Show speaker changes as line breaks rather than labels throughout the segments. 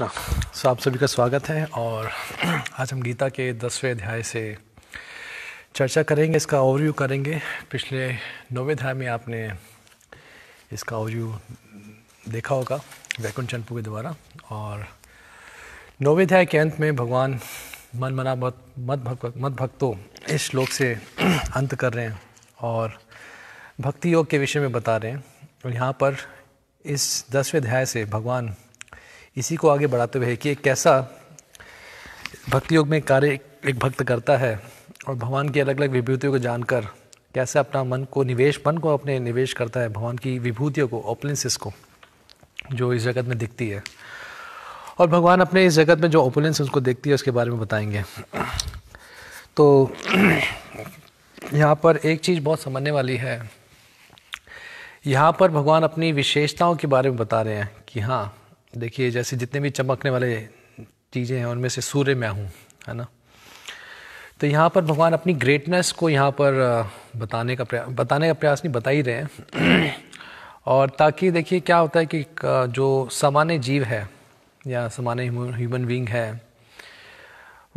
हाँ। सो आप सभी का स्वागत है और आज हम गीता के दसवें अध्याय से चर्चा करेंगे इसका ओवरव्यू करेंगे पिछले नौवें अध्याय में आपने इसका ओवरव्यू देखा होगा वैकुंठ चंदपू के द्वारा और नौवें अध्याय के अंत में भगवान मन मना मत मत भक्त मत भक्तों इस श्लोक से अंत कर रहे हैं और भक्ति योग के विषय में बता रहे हैं और यहाँ पर इस दसवें अध्याय से भगवान इसी को आगे बढ़ाते हुए कि एक कैसा भक्ति योग में कार्य एक भक्त करता है और भगवान की अलग अलग विभूतियों को जानकर कैसे अपना मन को निवेश मन को अपने निवेश करता है भगवान की विभूतियों को ओपलेंसेस को जो इस जगत में दिखती है और भगवान अपने इस जगत में जो ओपलेंस उसको देखती है उसके बारे में बताएंगे तो यहाँ पर एक चीज़ बहुत समझने वाली है यहाँ पर भगवान अपनी विशेषताओं के बारे में बता रहे हैं कि हाँ देखिए जैसे जितने भी चमकने वाले चीज़ें हैं उनमें से सूर्य मैं हूँ है ना तो यहाँ पर भगवान अपनी ग्रेटनेस को यहाँ पर बताने का प्रयास बताने का प्रयास नहीं बता ही रहे हैं और ताकि देखिए क्या होता है कि जो सामान्य जीव है या सामान्य ह्यूमन बींग है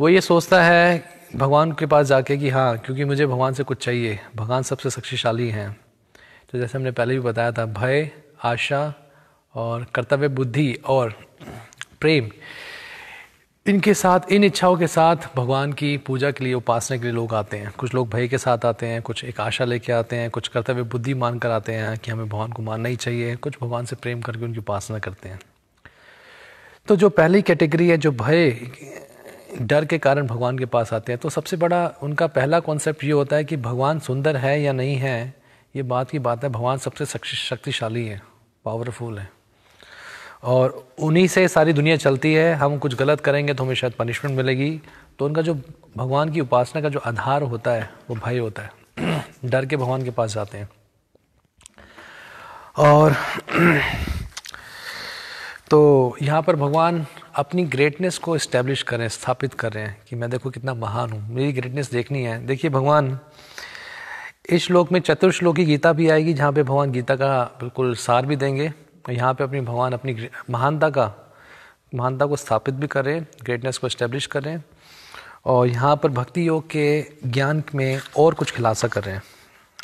वो ये सोचता है भगवान के पास जाके कि हाँ क्योंकि मुझे भगवान से कुछ चाहिए भगवान सबसे शक्तिशाली हैं तो जैसे हमने पहले भी बताया था भय आशा और कर्तव्य बुद्धि और प्रेम इनके साथ इन इच्छाओं के साथ भगवान की पूजा के लिए उपासना के लिए लोग आते हैं कुछ लोग भय के साथ आते हैं कुछ एक आशा लेके आते हैं कुछ कर्तव्य बुद्धि मान कर आते हैं कि हमें भगवान को मानना ही चाहिए कुछ भगवान से प्रेम करके उनकी उपासना करते हैं तो जो पहली कैटेगरी है जो भय डर के कारण भगवान के पास आते हैं तो सबसे बड़ा उनका पहला कॉन्सेप्ट ये होता है कि भगवान सुंदर है या नहीं है ये बात की बात है भगवान सबसे शक्तिशाली है पावरफुल है और उन्हीं से सारी दुनिया चलती है हम कुछ गलत करेंगे तो हमें शायद पनिशमेंट मिलेगी तो उनका जो भगवान की उपासना का जो आधार होता है वो भय होता है डर के भगवान के पास जाते हैं और तो यहाँ पर भगवान अपनी ग्रेटनेस को इस्टेब्लिश कर रहे हैं स्थापित कर रहे हैं कि मैं देखो कितना महान हूँ मेरी ग्रेटनेस देखनी है देखिए भगवान इस श्लोक में चतुर्श्लोकी गीता भी आएगी जहाँ पे भगवान गीता का बिल्कुल सार भी देंगे यहाँ पे अपनी भगवान अपनी महानता का महानता को स्थापित भी करें ग्रेटनेस को इस्टेब्लिश करें और यहाँ पर भक्ति योग के ज्ञान में और कुछ खुलासा कर रहे हैं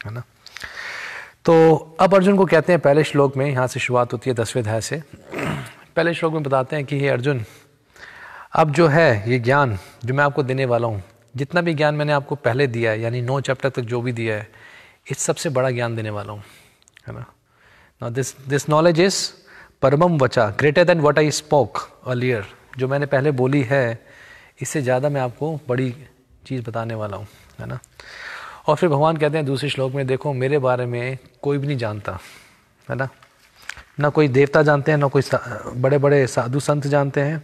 है ना तो अब अर्जुन को कहते हैं पहले श्लोक में यहाँ से शुरुआत होती है दसवें अध्याय से पहले श्लोक में बताते हैं कि हे अर्जुन अब जो है ये ज्ञान जो मैं आपको देने वाला हूँ जितना भी ज्ञान मैंने आपको पहले दिया है यानी नौ चैप्टर तक जो भी दिया है इस सबसे बड़ा ज्ञान देने वाला हूँ है ना Now this this knowledge is परमम वचा greater than what I spoke earlier. जो मैंने पहले बोली है इससे ज़्यादा मैं आपको बड़ी चीज़ बताने वाला हूँ है ना और फिर भगवान कहते हैं दूसरे श्लोक में देखो मेरे बारे में कोई भी नहीं जानता है ना ना कोई देवता जानते हैं ना कोई बड़े बड़े साधु संत जानते हैं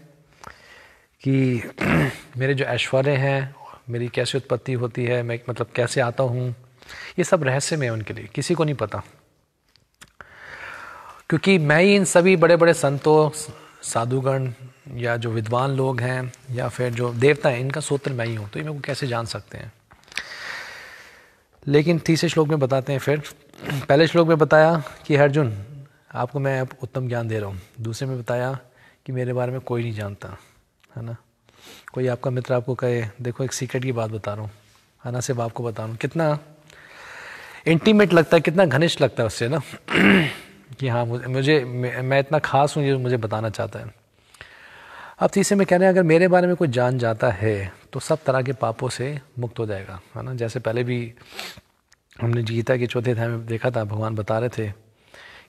कि मेरे जो ऐश्वर्य हैं मेरी कैसे उत्पत्ति होती है मैं मतलब कैसे आता हूँ ये सब रहस्य में है उनके लिए किसी को नहीं पता क्योंकि मैं ही इन सभी बड़े बड़े संतों साधुगण या जो विद्वान लोग हैं या फिर जो देवता हैं इनका सूत्र मैं ही हूँ तो ये मेरे को कैसे जान सकते हैं लेकिन तीसरे श्लोक में बताते हैं फिर पहले श्लोक में बताया कि अर्जुन आपको मैं अब उत्तम ज्ञान दे रहा हूँ दूसरे में बताया कि मेरे बारे में कोई नहीं जानता है ना कोई आपका मित्र आपको कहे देखो एक सीक्रेट की बात बता रहा हूँ है ना सिर्फ आपको बता रहा हूँ कितना इंटीमेट लगता है कितना घनिष्ठ लगता है उससे ना कि हाँ मुझे मैं इतना ख़ास हूँ ये मुझे बताना चाहता है अब तीसरे में कह रहे हैं अगर मेरे बारे में कोई जान जाता है तो सब तरह के पापों से मुक्त हो जाएगा है ना जैसे पहले भी हमने गीता के चौथे अध्याय में देखा था भगवान बता रहे थे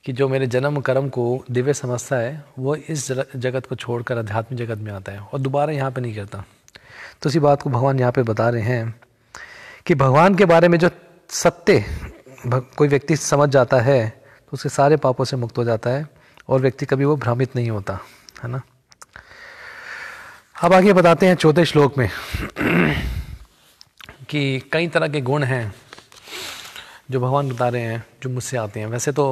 कि जो मेरे जन्म कर्म को दिव्य समझता है वो इस जगत को छोड़कर आध्यात्मिक जगत में आता है और दोबारा यहाँ पे नहीं करता तो इसी बात को भगवान यहाँ पे बता रहे हैं कि भगवान के बारे में जो सत्य कोई व्यक्ति समझ जाता है उसके सारे पापों से मुक्त हो जाता है और व्यक्ति कभी वो भ्रमित नहीं होता है ना अब आगे बताते हैं चौथे श्लोक में कि कई तरह के गुण हैं जो भगवान बता रहे हैं जो मुझसे आते हैं वैसे तो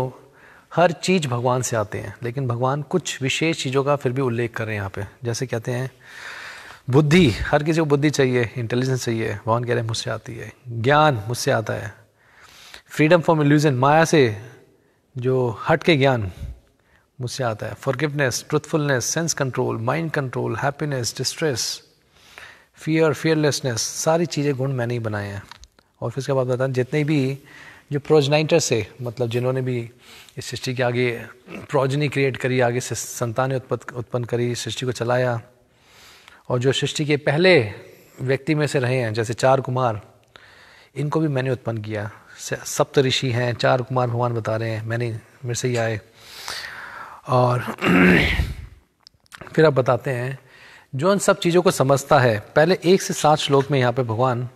हर चीज़ भगवान से आते हैं लेकिन भगवान कुछ विशेष चीज़ों का फिर भी उल्लेख कर रहे हैं यहाँ पे जैसे कहते हैं बुद्धि हर किसी को बुद्धि चाहिए इंटेलिजेंस चाहिए भगवान कह रहे हैं मुझसे आती है ज्ञान मुझसे आता है फ्रीडम फ्रॉम इल्यूजन माया से जो हट के ज्ञान मुझसे आता है forgiveness truthfulness sense control mind control happiness distress fear fearlessness सारी चीज़ें गुण मैंने ही बनाए हैं और फिर उसके बाद बताएं जितने भी जो प्रोजनाइटर्स है मतलब जिन्होंने भी इस सृष्टि के आगे प्रोजनी क्रिएट करी आगे से संतानें उत्पन्न करी सृष्टि को चलाया और जो सृष्टि के पहले व्यक्ति में से रहे हैं जैसे चार कुमार इनको भी मैंने उत्पन्न किया सप्त ऋषि हैं चार कुमार भगवान बता रहे हैं मैंने मेरे से ही आए और फिर आप बताते हैं जो इन सब चीज़ों को समझता है पहले एक से सात श्लोक में यहाँ पे भगवान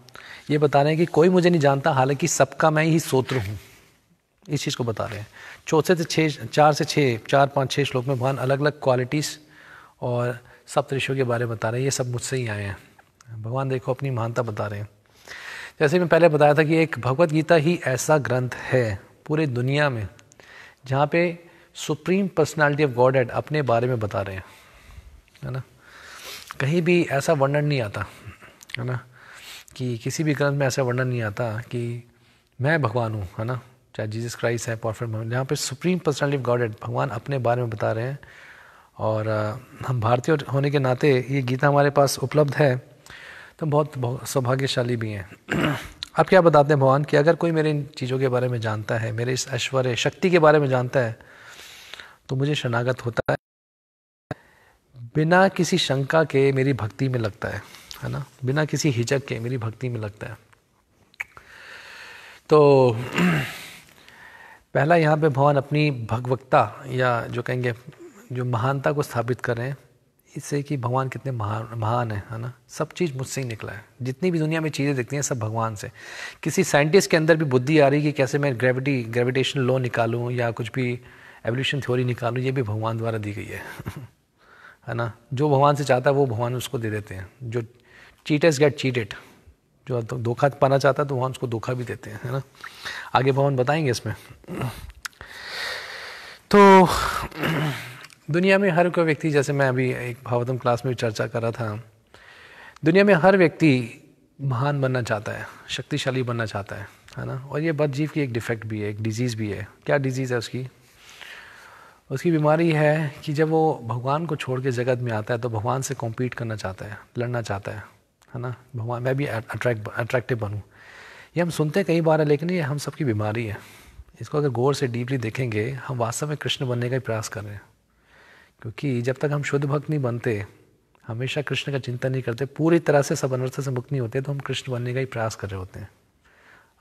ये बता रहे हैं कि कोई मुझे नहीं जानता हालांकि सबका मैं ही सोत्र हूँ इस चीज़ को बता रहे हैं चौथे से छः चार से छः चार पाँच छः श्लोक में भगवान अलग अलग क्वालिटीज़ और सप्तऋषियों के बारे में बता रहे हैं ये सब मुझसे ही आए हैं भगवान देखो अपनी महानता बता रहे हैं जैसे मैं पहले बताया था कि एक भगवत गीता ही ऐसा ग्रंथ है पूरे दुनिया में जहाँ पे supreme personality of Godhead अपने बारे में बता रहे हैं है ना कहीं भी ऐसा वर्णन नहीं आता है ना कि किसी भी ग्रंथ में ऐसा वर्णन नहीं आता कि मैं भगवान हूँ है ना चाहे जीसस क्राइस्ट है परफेक्ट भगवान जहाँ पर supreme personality of Godhead भगवान अपने बारे में बता रहे हैं और हम भारतीय होने के नाते ये गीता हमारे पास उपलब्ध है तो बहुत सौभाग्यशाली भी हैं आप क्या बताते हैं भगवान कि अगर कोई मेरे इन चीज़ों के बारे में जानता है मेरे इस ऐश्वर्य शक्ति के बारे में जानता है तो मुझे शनागत होता है बिना किसी शंका के मेरी भक्ति में लगता है है ना बिना किसी हिचक के मेरी भक्ति में लगता है तो पहला यहाँ पे भगवान अपनी भगवक्ता या जो कहेंगे जो महानता को स्थापित कर रहे हैं इससे कि भगवान कितने महान महान है है ना सब चीज़ मुझसे ही निकला है जितनी भी दुनिया में चीज़ें दिखती हैं सब भगवान से किसी साइंटिस्ट के अंदर भी बुद्धि आ रही कि कैसे मैं ग्रेविटी ग्रेविटेशन लॉ निकालूँ या कुछ भी एवोल्यूशन थ्योरी निकालूँ ये भी भगवान द्वारा दी गई है है ना जो भगवान से चाहता है वो भगवान उसको दे देते हैं जो चीटेस गेट चीटेड जो तो धोखा पाना चाहता है तो भगवान उसको धोखा भी देते हैं है ना आगे भगवान बताएंगे इसमें तो दुनिया में हर कोई व्यक्ति जैसे मैं अभी एक भावतम क्लास में चर्चा कर रहा था दुनिया में हर व्यक्ति महान बनना चाहता है शक्तिशाली बनना चाहता है है ना और ये बदजीव की एक डिफेक्ट भी है एक डिजीज़ भी है क्या डिजीज़ है उसकी उसकी बीमारी है कि जब वो भगवान को छोड़ के जगत में आता है तो भगवान से कॉम्पीट करना चाहता है लड़ना चाहता है है ना भगवान मैं भी अट्रैक्ट अट्रैक्टिव बनूँ ये हम सुनते कई बार है लेकिन ये हम सबकी बीमारी है इसको अगर गौर से डीपली देखेंगे हम वास्तव में कृष्ण बनने का प्रयास कर रहे हैं क्योंकि जब तक हम शुद्ध भक्त नहीं बनते हमेशा कृष्ण का चिंतन नहीं करते पूरी तरह से सब अनर्थ से मुक्त नहीं होते तो हम कृष्ण बनने का ही प्रयास कर रहे होते हैं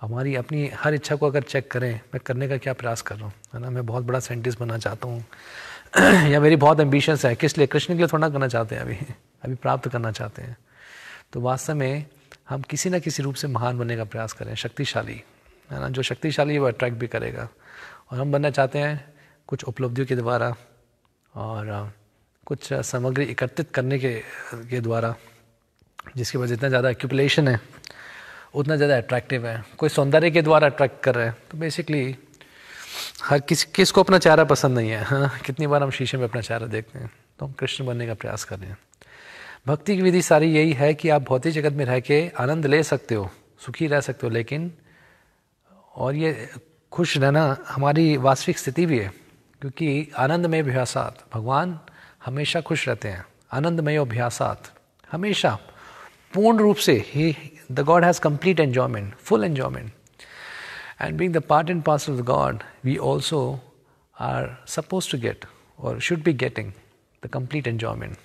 हमारी अपनी हर इच्छा को अगर चेक करें मैं करने का क्या प्रयास कर रहा हूँ है ना मैं बहुत बड़ा साइंटिस्ट बनना चाहता हूँ या मेरी बहुत एम्बिशंस है किस लिए कृष्ण के लिए थोड़ा करना चाहते हैं अभी अभी प्राप्त करना चाहते हैं तो वास्तव में हम किसी ना किसी रूप से महान बनने का प्रयास करें शक्तिशाली है ना जो शक्तिशाली है वो अट्रैक्ट भी करेगा और हम बनना चाहते हैं कुछ उपलब्धियों के द्वारा और कुछ सामग्री एकत्रित करने के के द्वारा जिसके पास जितना ज़्यादा एक्यूपलेशन है उतना ज़्यादा अट्रैक्टिव है कोई सौंदर्य के द्वारा अट्रैक्ट कर रहे हैं तो बेसिकली हर किस किस को अपना चेहरा पसंद नहीं है हाँ कितनी बार हम शीशे में अपना चेहरा देखते हैं तो हम कृष्ण बनने का प्रयास कर रहे हैं भक्ति की विधि सारी यही है कि आप भौतिक जगत में रह के आनंद ले सकते हो सुखी रह सकते हो लेकिन और ये खुश रहना हमारी वास्तविक स्थिति भी है क्योंकि आनंदमय अभ्यासात भगवान हमेशा खुश रहते हैं आनंदमय अभ्यासात हमेशा पूर्ण रूप से ही the God has complete enjoyment full enjoyment and being the part and parcel of the God we also are suppose to get और should be getting the complete enjoyment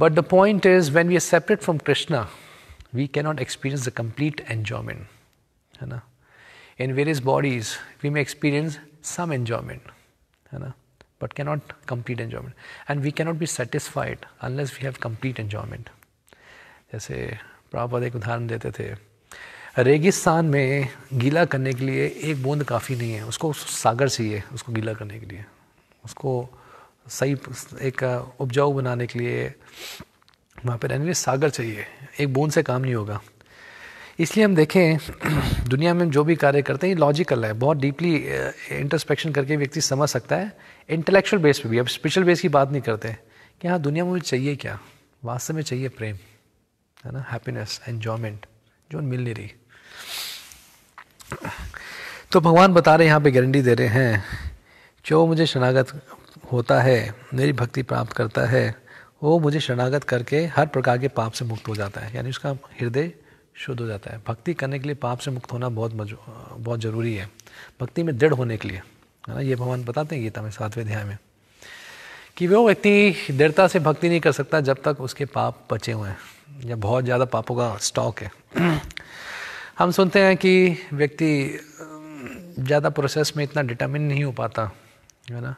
but the point is when we are separate from Krishna we cannot experience the complete enjoyment है ना in various bodies we may experience some enjoyment है ना but not complete enjoyment and we cannot be satisfied unless we have complete enjoyment जैसे प्रभापद एक उदाहरण देते थे रेगिस्तान में गीला करने के लिए एक बूंद काफ़ी नहीं है उसको सागर चाहिए उसको गीला करने के लिए उसको सही एक उपजाऊ बनाने के लिए वहाँ पर रहने के लिए सागर चाहिए एक बूंद से काम नहीं होगा इसलिए हम देखें दुनिया में हम जो भी कार्य करते हैं ये लॉजिकल है बहुत डीपली इंटरस्पेक्शन uh, करके व्यक्ति समझ सकता है इंटेलेक्चुअल बेस पे भी अब स्पिरिचुअल बेस की बात नहीं करते कि हाँ दुनिया में मुझे चाहिए क्या वास्तव में चाहिए प्रेम है ना हैप्पीनेस एन्जॉयमेंट जो मिल नहीं रही तो भगवान बता रहे यहाँ पे गारंटी दे रहे हैं जो मुझे शनागत होता है मेरी भक्ति प्राप्त करता है वो मुझे शरणागत करके हर प्रकार के पाप से मुक्त हो जाता है यानी उसका हृदय शुद्ध हो जाता है भक्ति करने के लिए पाप से मुक्त होना बहुत बहुत ज़रूरी है भक्ति में दृढ़ होने के लिए है ना ये भगवान बताते हैं गीता में सातवें अध्याय में कि वो व्यक्ति दृढ़ता से भक्ति नहीं कर सकता जब तक उसके पाप बचे हुए हैं या बहुत ज़्यादा पापों का स्टॉक है हम सुनते हैं कि व्यक्ति ज़्यादा प्रोसेस में इतना डिटर्मिन नहीं हो पाता है ना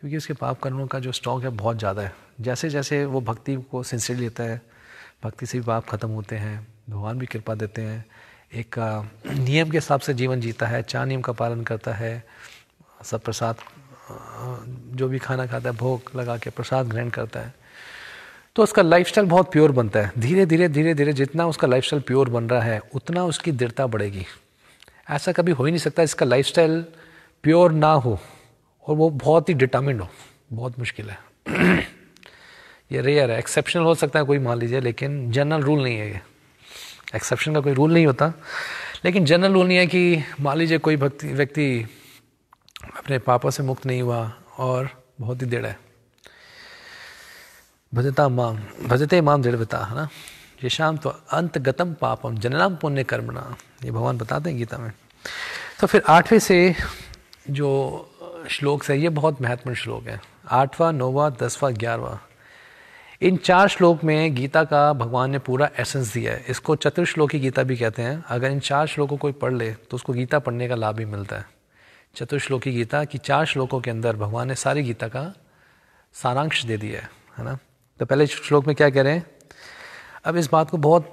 क्योंकि उसके पाप कर्मों का जो स्टॉक है बहुत ज़्यादा है जैसे जैसे वो भक्ति को सिंसियर लेता है भक्ति से भी पाप ख़त्म होते हैं भगवान भी कृपा देते हैं एक नियम के हिसाब से जीवन जीता है चार नियम का पालन करता है सब प्रसाद जो भी खाना खाता है भोग लगा के प्रसाद ग्रहण करता है तो उसका लाइफस्टाइल बहुत प्योर बनता है धीरे धीरे धीरे धीरे जितना उसका लाइफस्टाइल प्योर बन रहा है उतना उसकी दृढ़ता बढ़ेगी ऐसा कभी हो ही नहीं सकता इसका लाइफस्टाइल प्योर ना हो और वो बहुत ही डिटामिंड हो बहुत मुश्किल है ये रेयर है एक्सेप्शनल हो सकता है कोई मान लीजिए लेकिन जनरल रूल नहीं है ये एक्सेप्शन का कोई रूल नहीं होता लेकिन जनरल रूल नहीं है कि मान लीजिए कोई भक्ति व्यक्ति अपने पापों से मुक्त नहीं हुआ और बहुत ही दृढ़ है भजता माम भजते माम दृढ़ता है ना ये शाम तो अंत गतम पापम जननाम पुण्य कर्मणा ये भगवान बताते हैं गीता में तो फिर आठवें से जो श्लोक है ये बहुत महत्वपूर्ण श्लोक है आठवां नौवां दसवां ग्यारहवा इन चार श्लोक में गीता का भगवान ने पूरा एसेंस दिया है इसको चतुर्श्लोकी गीता भी कहते हैं अगर इन चार श्लोकों कोई पढ़ ले तो उसको गीता पढ़ने का लाभ भी मिलता है चतुर्श्लोकी गीता की चार श्लोकों के अंदर भगवान ने सारी गीता का सारांश दे दिया है है ना तो पहले श्लोक में क्या कह रहे हैं अब इस बात को बहुत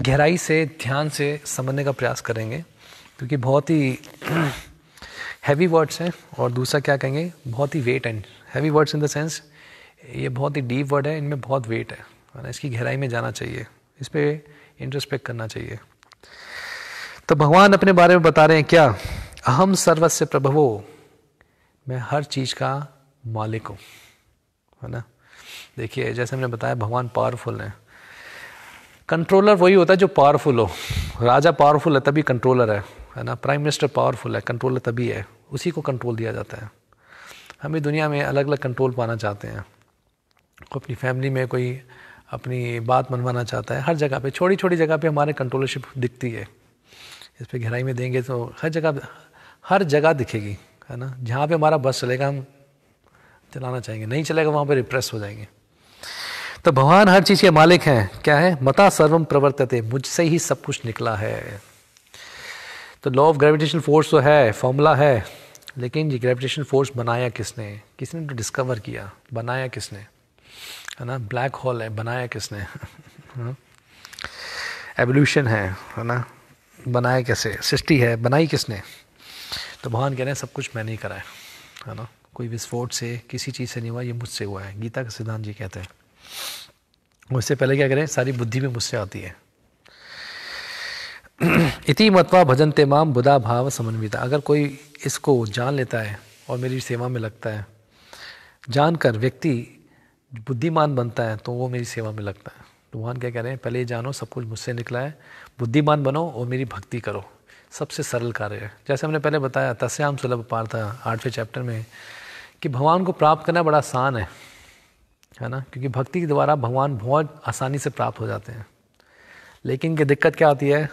गहराई से ध्यान से समझने का प्रयास करेंगे क्योंकि बहुत ही हैवी वर्ड्स हैं और दूसरा क्या कहेंगे बहुत ही weight and heavy words in the sense ये बहुत ही डीप वर्ड है इनमें बहुत वेट है इसकी गहराई में जाना चाहिए इस पर इंट्रोस्पेक्ट करना चाहिए तो भगवान अपने बारे में बता रहे हैं क्या अहम सर्वस्व प्रभवो मैं हर चीज़ का मालिक हूँ है ना देखिए जैसे हमने बताया भगवान पावरफुल हैं कंट्रोलर वही होता है जो पावरफुल हो राजा पावरफुल है तभी कंट्रोलर है है ना प्राइम मिनिस्टर पावरफुल है कंट्रोलर तभी है उसी को कंट्रोल दिया जाता है हम भी दुनिया में अलग अलग कंट्रोल पाना चाहते हैं अपनी फैमिली में कोई अपनी बात मनवाना चाहता है हर जगह पे छोटी छोटी जगह पे हमारे कंट्रोलरशिप दिखती है इस पर गहराई में देंगे तो हर जगह हर जगह दिखेगी है ना जहाँ पे हमारा बस चलेगा हम चलाना चाहेंगे नहीं चलेगा वहाँ पर रिप्रेस हो जाएंगे तो भगवान हर चीज़ के मालिक हैं क्या है मता सर्वम प्रवर्तते मुझसे ही सब कुछ निकला है तो लॉ ऑफ ग्रेविटेशन फोर्स तो है फॉर्मूला है लेकिन ये ग्रेविटेशन फोर्स बनाया किसने किसने तो डिस्कवर किया बनाया किसने है ना ब्लैक होल है बनाया किसने एवोल्यूशन हाँ। है है ना बनाया कैसे सृष्टि है बनाई किसने तो भगवान कह रहे हैं सब कुछ मैंने ही करा है है ना कोई विस्फोट से किसी चीज़ से नहीं हुआ ये मुझसे हुआ है गीता का सिद्धांत जी कहते हैं उससे पहले क्या करें सारी बुद्धि भी मुझसे आती है इति मतवा भजन तेमाम बुधा भाव समन्विता अगर कोई इसको जान लेता है और मेरी सेवा में लगता है जानकर व्यक्ति बुद्धिमान बनता है तो वो मेरी सेवा में लगता है भगवान क्या कह रहे हैं पहले ये जानो सब कुछ मुझसे निकला है बुद्धिमान बनो और मेरी भक्ति करो सबसे सरल कार्य है जैसे हमने पहले बताया तस्याम सुलभ पार था आठवें चैप्टर में कि भगवान को प्राप्त करना बड़ा आसान है है ना क्योंकि भक्ति के द्वारा भगवान बहुत आसानी से प्राप्त हो जाते हैं लेकिन ये दिक्कत क्या आती है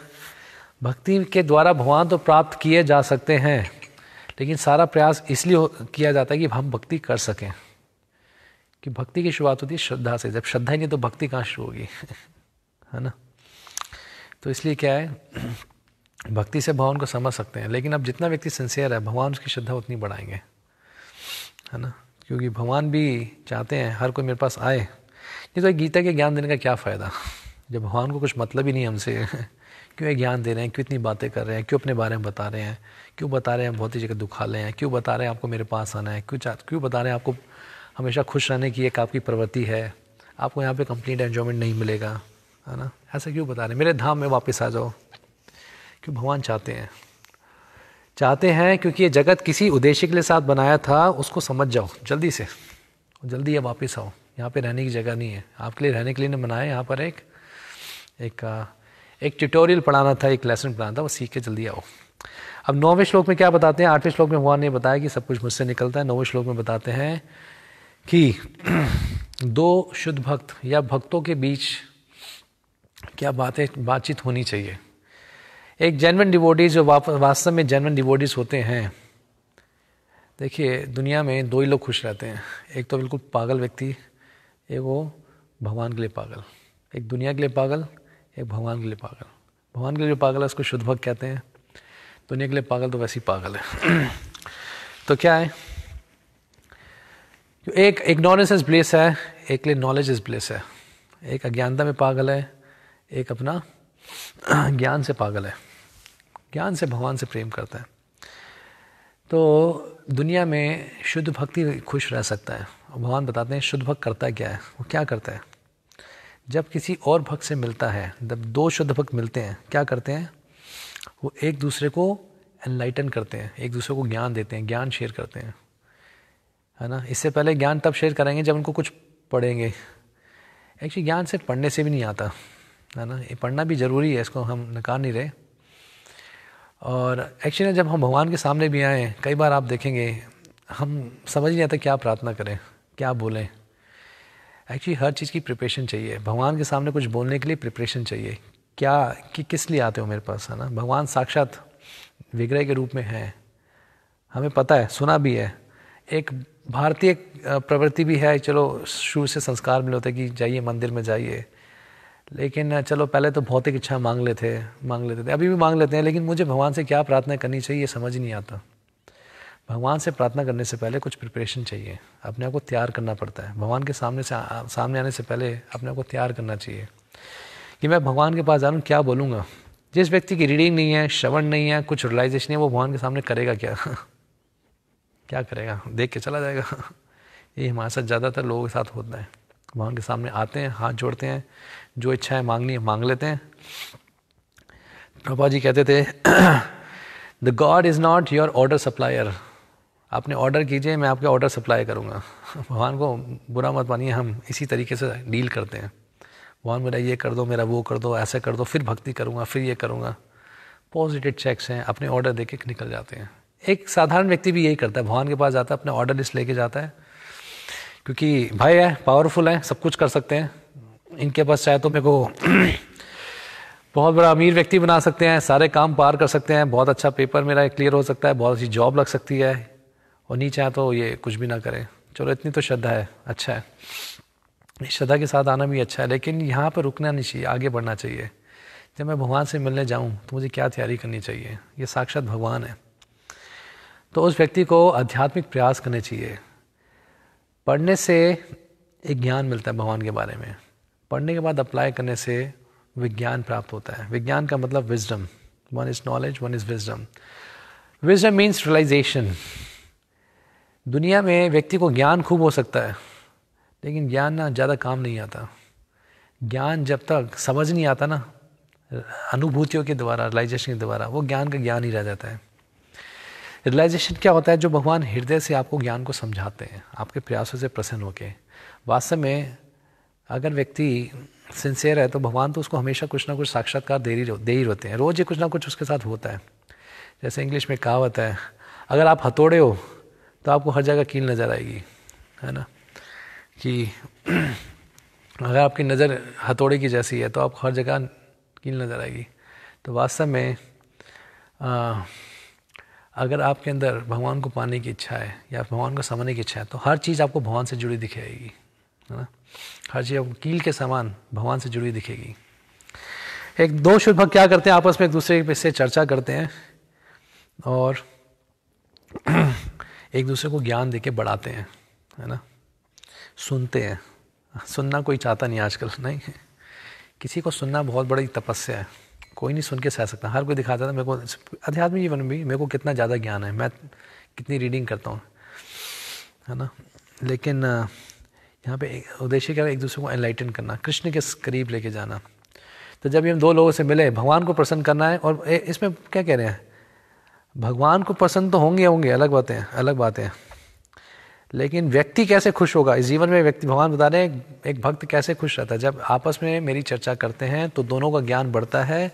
भक्ति के द्वारा भगवान तो प्राप्त किए जा सकते हैं लेकिन सारा प्रयास इसलिए किया जाता है कि हम भक्ति कर सकें कि भक्ति की शुरुआत होती है श्रद्धा से जब श्रद्धा ही नहीं तो भक्ति कहाँ शुरू होगी है ना तो इसलिए क्या है भक्ति से भगवान को समझ सकते हैं लेकिन अब जितना व्यक्ति सिंसियर है भगवान उसकी श्रद्धा उतनी बढ़ाएंगे है ना क्योंकि भगवान भी चाहते हैं हर कोई मेरे पास आए नहीं तो गीता के ज्ञान देने का क्या फ़ायदा जब भगवान को कुछ मतलब ही नहीं हमसे क्यों ये ज्ञान दे रहे हैं क्यों इतनी बातें कर रहे हैं क्यों अपने बारे में बता रहे हैं क्यों बता रहे हैं बहुत ही जगह दुखा ले हैं क्यों बता रहे हैं आपको मेरे पास आना है क्यों चाह क्यों बता रहे हैं आपको हमेशा खुश रहने की एक आपकी प्रवृत्ति है आपको यहाँ पे कंप्लीट एन्जॉयमेंट नहीं मिलेगा है ना ऐसा क्यों बता रहे मेरे धाम में वापस आ जाओ क्यों भगवान चाहते हैं चाहते हैं क्योंकि ये जगत किसी उद्देश्य के लिए साथ बनाया था उसको समझ जाओ जल्दी से जल्दी ये वापस आओ यहाँ पे रहने की जगह नहीं है आपके लिए रहने के लिए नहीं बनाया यहाँ पर एक एक एक ट्यूटोरियल पढ़ाना था एक लेसन पढ़ाना था वो सीख के जल्दी आओ अब नौवें श्लोक में क्या बताते हैं आठवें श्लोक में भगवान ने बताया कि सब कुछ मुझसे निकलता है नौवें श्लोक में बताते हैं कि दो शुद्ध भक्त या भक्तों के बीच क्या बातें बातचीत होनी चाहिए एक जेनवन डिवोडीज जो वास्तव में जेनवन डिवोडीज होते हैं देखिए दुनिया में दो ही लोग खुश रहते हैं एक तो बिल्कुल पागल व्यक्ति एक वो भगवान के लिए पागल एक दुनिया के लिए पागल एक भगवान के लिए पागल भगवान के लिए पागल है उसको शुद्ध भक्त कहते हैं दुनिया के लिए पागल तो वैसे ही पागल है तो क्या है एक इग्नोरेंस इज ब्लेस है एक लिए नॉलेज इज ब्लेस है एक अज्ञानता में पागल है एक अपना ज्ञान से पागल है ज्ञान से भगवान से प्रेम करता है तो दुनिया में शुद्ध भक्ति खुश रह सकता है और भगवान बताते हैं शुद्ध भक्त करता क्या है वो क्या करता है जब किसी और भक्त से मिलता है जब दो शुद्ध भक्त मिलते हैं क्या करते हैं वो एक दूसरे को एनलाइटन करते हैं एक दूसरे को ज्ञान देते हैं ज्ञान शेयर करते हैं है ना इससे पहले ज्ञान तब शेयर करेंगे जब उनको कुछ पढ़ेंगे एक्चुअली ज्ञान सिर्फ पढ़ने से भी नहीं आता है ना ये पढ़ना भी ज़रूरी है इसको हम नकार नहीं रहे और एक्चुअली जब हम भगवान के सामने भी आए कई बार आप देखेंगे हम समझ नहीं आता क्या प्रार्थना करें क्या बोलें एक्चुअली हर चीज़ की प्रिपरेशन चाहिए भगवान के सामने कुछ बोलने के लिए प्रिपरेशन चाहिए क्या कि किस लिए आते हो मेरे पास है ना भगवान साक्षात विग्रह के रूप में है हमें पता है सुना भी है एक भारतीय प्रवृत्ति भी है चलो शुरू से संस्कार मिले होते कि जाइए मंदिर में जाइए लेकिन चलो पहले तो भौतिक इच्छा मांग लेते मांग लेते थे अभी भी मांग लेते हैं लेकिन मुझे भगवान से क्या प्रार्थना करनी चाहिए ये समझ नहीं आता भगवान से प्रार्थना करने से पहले कुछ प्रिपरेशन चाहिए अपने आप को तैयार करना पड़ता है भगवान के सामने से सामने आने से पहले अपने आप को तैयार करना चाहिए कि मैं भगवान के पास जा क्या बोलूँगा जिस व्यक्ति की रीडिंग नहीं है श्रवण नहीं है कुछ रियलाइजेशन है वो भगवान के सामने करेगा क्या क्या करेगा देख के चला जाएगा ये हमारे साथ ज़्यादातर लोगों के साथ होता है भगवान के सामने आते हैं हाथ जोड़ते हैं जो इच्छाएं मांगनी है मांग लेते हैं प्रभा जी कहते थे the God is not your order supplier आपने ऑर्डर कीजिए मैं आपके ऑर्डर सप्लाई करूँगा भगवान को बुरा मत मानिए हम इसी तरीके से डील करते हैं भगवान मेरा ये कर दो मेरा वो कर दो ऐसा कर दो फिर भक्ति करूँगा फिर ये करूँगा पॉजिटिव चेक्स हैं अपने ऑर्डर दे के निकल जाते हैं एक साधारण व्यक्ति भी यही करता है भगवान के पास जाता है अपने ऑर्डर लिस्ट लेके जाता है क्योंकि भाई है पावरफुल है सब कुछ कर सकते हैं इनके पास चाहे तो मेरे को बहुत बड़ा अमीर व्यक्ति बना सकते हैं सारे काम पार कर सकते हैं बहुत अच्छा पेपर मेरा क्लियर हो सकता है बहुत अच्छी जॉब लग सकती है और नहीं चाहे तो ये कुछ भी ना करें चलो इतनी तो श्रद्धा है अच्छा है श्रद्धा के साथ आना भी अच्छा है लेकिन यहाँ पर रुकना नहीं चाहिए आगे बढ़ना चाहिए जब मैं भगवान से मिलने जाऊँ तो मुझे क्या तैयारी करनी चाहिए ये साक्षात भगवान है तो उस व्यक्ति को आध्यात्मिक प्रयास करने चाहिए पढ़ने से एक ज्ञान मिलता है भगवान के बारे में पढ़ने के बाद अप्लाई करने से विज्ञान प्राप्त होता है विज्ञान का मतलब wisdom one is knowledge one is wisdom wisdom means realization दुनिया में व्यक्ति को ज्ञान खूब हो सकता है लेकिन ज्ञान ना ज़्यादा काम नहीं आता ज्ञान जब तक समझ नहीं आता ना अनुभूतियों के द्वारा रिलाइजेशन के द्वारा वो ज्ञान का ज्ञान ही रह जाता है रियलाइजेशन क्या होता है जो भगवान हृदय से आपको ज्ञान को समझाते हैं आपके प्रयासों से प्रसन्न होकर वास्तव में अगर व्यक्ति सिंसियर है तो भगवान तो उसको हमेशा कुछ ना कुछ साक्षात्कार दे ही दे ही रहते हैं रोज़ ही कुछ ना कुछ उसके साथ होता है जैसे इंग्लिश में कहावत है अगर आप हथौड़े हो तो आपको हर जगह कील नज़र आएगी है ना कि अगर आपकी नज़र हथौड़े की जैसी है तो आपको हर जगह कील नज़र आएगी तो वास्तव में आ, अगर आपके अंदर भगवान को पाने की इच्छा है या भगवान को समझने की इच्छा है तो हर चीज़ आपको भगवान से जुड़ी दिखेगी है ना हर चीज़ आपको कील के समान भगवान से जुड़ी दिखेगी एक दो शुद्ध भक्त क्या करते हैं आपस में एक दूसरे के से चर्चा करते हैं और एक दूसरे को ज्ञान दे के बढ़ाते हैं है ना सुनते हैं सुनना कोई चाहता नहीं आजकल नहीं किसी को सुनना बहुत बड़ी तपस्या है कोई नहीं सुन के सह सकता हर कोई दिखाता था मेरे को आध्यात्मिक जीवन में भी मेरे को कितना ज़्यादा ज्ञान है मैं कितनी रीडिंग करता हूँ है ना लेकिन यहाँ पे उद्देश्य क्या है एक दूसरे को एनलाइटन करना कृष्ण के करीब लेके जाना तो जब हम दो लोगों से मिले भगवान को प्रसन्न करना है और इसमें क्या कह रहे हैं भगवान को प्रसन्न तो होंगे होंगे अलग बातें अलग बातें लेकिन व्यक्ति कैसे खुश होगा इस जीवन में व्यक्ति भगवान बता रहे हैं एक भक्त कैसे खुश रहता है जब आपस में मेरी चर्चा करते हैं तो दोनों का ज्ञान बढ़ता है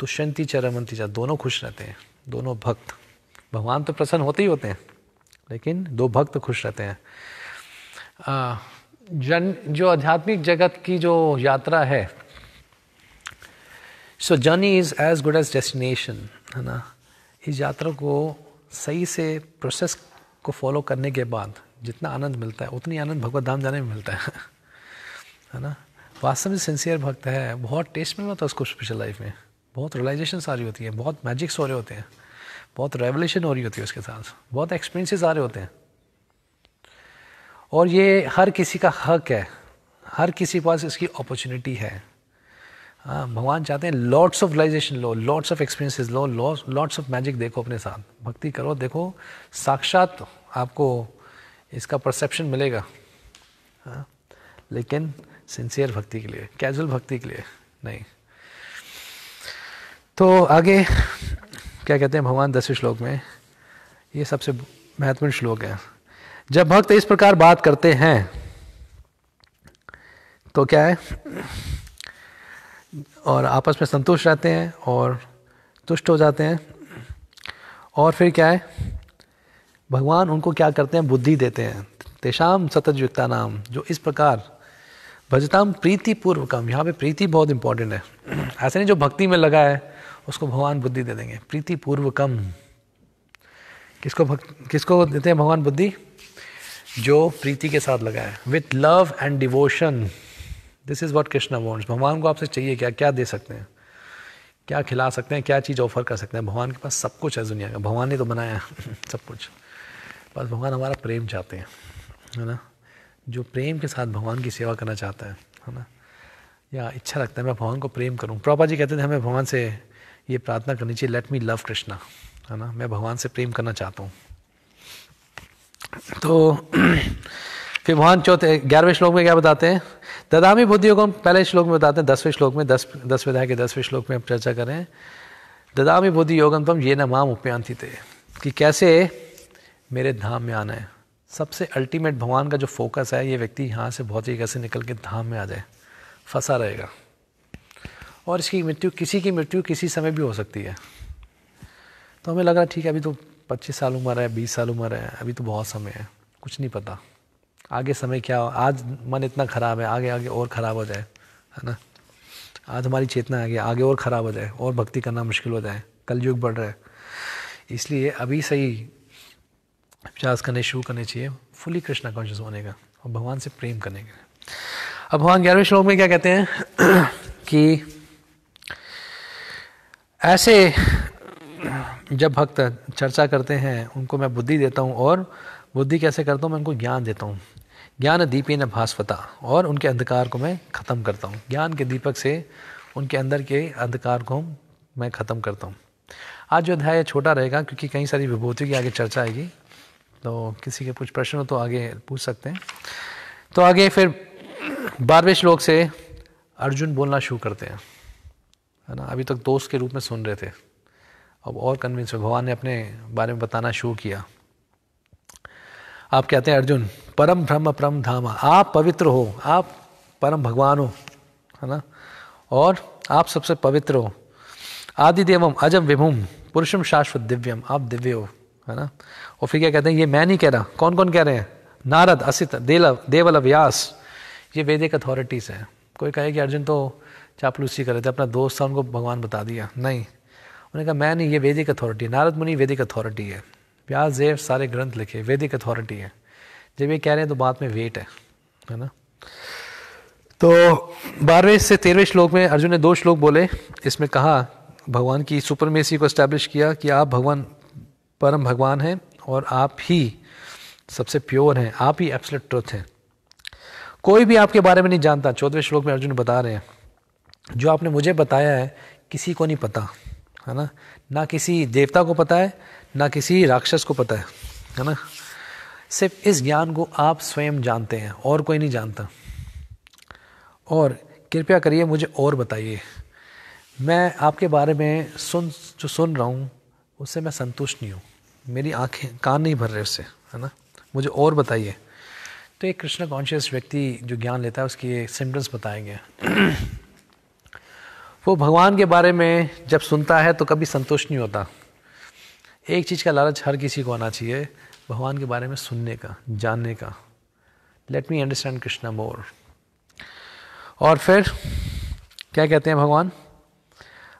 तो शंति चरमंती चा दोनों खुश रहते हैं दोनों भक्त भगवान तो प्रसन्न होते ही होते हैं लेकिन दो भक्त खुश रहते हैं जन जो आध्यात्मिक जगत की जो यात्रा है so journey is as good as destination है ना इस यात्रा को सही से प्रोसेस को फॉलो करने के बाद जितना आनंद मिलता है उतनी आनंद भगवत धाम जाने में मिलता है है ना वास्तव में सिंसियर भक्त है बहुत टेस्ट मिल रहा था उसको स्पेशल लाइफ में बहुत रियलाइजेशन आ रही होती है बहुत मैजिक्स हो रहे होते हैं बहुत रेवलेशन हो रही होती है उसके साथ बहुत एक्सपीरियंसेस आ रहे होते हैं और ये हर किसी का हक है हर किसी के पास इसकी अपॉर्चुनिटी है हाँ भगवान चाहते हैं लॉट्स ऑफ रिलाइजेशन लो लॉट्स ऑफ एक्सपीरियंसेस लो लॉट्स ऑफ मैजिक देखो अपने साथ भक्ति करो देखो साक्षात आपको इसका परसेप्शन मिलेगा हाँ लेकिन सिंसियर भक्ति के लिए कैजुअल भक्ति के लिए नहीं तो आगे क्या कहते हैं भगवान दसवें श्लोक में ये सबसे महत्वपूर्ण श्लोक है जब भक्त इस प्रकार बात करते हैं तो क्या है और आपस में संतुष्ट रहते हैं और तुष्ट हो जाते हैं और फिर क्या है भगवान उनको क्या करते हैं बुद्धि देते हैं तेषाम सतयुक्ता नाम जो इस प्रकार भजताम प्रीति पूर्व कम यहाँ पे प्रीति बहुत इंपॉर्टेंट है ऐसे नहीं जो भक्ति में लगा है उसको भगवान बुद्धि दे देंगे प्रीति पूर्व कम किसको भक्त किसको देते हैं भगवान बुद्धि जो प्रीति के साथ लगा है with love and devotion this is what Krishna wants भगवान को आपसे चाहिए क्या क्या दे सकते हैं क्या खिला सकते हैं क्या चीज़ ऑफर कर सकते हैं भगवान के पास सब कुछ है दुनिया का भगवान ने तो बनाया सब कुछ बस भगवान हमारा प्रेम चाहते हैं है ना जो प्रेम के साथ भगवान की सेवा करना चाहता है है ना या इच्छा रखता है मैं भगवान को प्रेम करूँ प्रभा जी कहते थे हमें भगवान से ये प्रार्थना करनी चाहिए लेट मी लव कृष्णा है ना मैं भगवान से प्रेम करना चाहता हूँ तो फिर भगवान चौथे ग्यारहवें श्लोक में क्या बताते हैं ददामी बुद्धियोगम पहले श्लोक में बताते हैं दसवें श्लोक में दस दस विधाय के दसवें श्लोक में हम चर्चा करें ददामी बुद्धि योगम हम ये न माम उपयांति थे कि कैसे मेरे धाम में आना है सबसे अल्टीमेट भगवान का जो फोकस है ये व्यक्ति यहाँ से बहुत भौतिक से निकल के धाम में आ जाए फंसा रहेगा और इसकी मृत्यु किसी की मृत्यु किसी समय भी हो सकती है तो हमें लग रहा है ठीक है अभी तो 25 साल उम्र है 20 साल उम्र है अभी तो बहुत समय है कुछ नहीं पता आगे समय क्या हो आज मन इतना ख़राब है आगे आगे और ख़राब हो जाए है ना आज हमारी चेतना आ गई आगे और ख़राब हो जाए और भक्ति करना मुश्किल हो जाए युग बढ़ रहा है इसलिए अभी सही विचार करने शुरू करने चाहिए फुली कृष्णा कॉन्शियस होने का और भगवान से प्रेम करने का अब भगवान ग्यारहवें श्लोक में क्या कहते हैं कि ऐसे जब भक्त चर्चा करते हैं उनको मैं बुद्धि देता हूँ और बुद्धि कैसे करता हूँ मैं उनको ज्ञान देता हूँ ज्ञान दीपी न भास्वता और उनके अंधकार को मैं ख़त्म करता हूँ ज्ञान के दीपक से उनके अंदर के अंधकार को मैं ख़त्म करता हूँ आज जो अध्याय छोटा रहेगा क्योंकि कई सारी विभूतियों की आगे चर्चा आएगी तो किसी के कुछ प्रश्न हो तो आगे पूछ सकते हैं तो आगे फिर बारहवें श्लोक से अर्जुन बोलना शुरू करते हैं है ना अभी तक दोस्त के रूप में सुन रहे थे अब और कन्विंस भगवान ने अपने बारे में बताना शुरू किया आप कहते हैं अर्जुन परम ब्रह्म परम धामा आप पवित्र हो आप परम भगवान हो है ना और आप सबसे पवित्र हो आदि देवम अजम विभुम पुरुषम शाश्वत दिव्यम आप दिव्य हो है ना और फिर क्या कहते हैं ये मैं नहीं कह रहा कौन कौन कह रहे हैं नारद असित देव देवल व्यास ये वैदिक अथॉरिटीज़ हैं कोई कहे कि अर्जुन तो चापलूसी कर रहे थे अपना दोस्त था उनको भगवान बता दिया नहीं उन्होंने कहा मैं नहीं ये वैदिक अथॉरिटी नारद मुनि वैदिक अथॉरिटी है व्यास देव सारे ग्रंथ लिखे वैदिक अथॉरिटी है जब ये कह रहे हैं तो बात में वेट है है ना तो बारहवें से तेरहवें श्लोक में अर्जुन ने दो श्लोक बोले इसमें कहा भगवान की सुपरमेसी को इस्टेब्लिश किया कि आप भगवान परम भगवान हैं और आप ही सबसे प्योर हैं आप ही एब्सलेट ट्रुथ हैं कोई भी आपके बारे में नहीं जानता चौदहवें श्लोक में अर्जुन बता रहे हैं जो आपने मुझे बताया है किसी को नहीं पता है ना ना किसी देवता को पता है ना किसी राक्षस को पता है है ना सिर्फ इस ज्ञान को आप स्वयं जानते हैं और कोई नहीं जानता और कृपया करिए मुझे और बताइए मैं आपके बारे में सुन जो सुन रहा हूँ उससे मैं संतुष्ट नहीं हूँ मेरी आँखें कान नहीं भर रहे उससे है ना मुझे और बताइए तो एक कृष्ण कॉन्शियस व्यक्ति जो ज्ञान लेता है उसकी ये सिम्टम्स बताए गए वो भगवान के बारे में जब सुनता है तो कभी संतुष्ट नहीं होता एक चीज़ का लालच हर किसी को आना चाहिए भगवान के बारे में सुनने का जानने का let me understand Krishna more और फिर क्या कहते हैं भगवान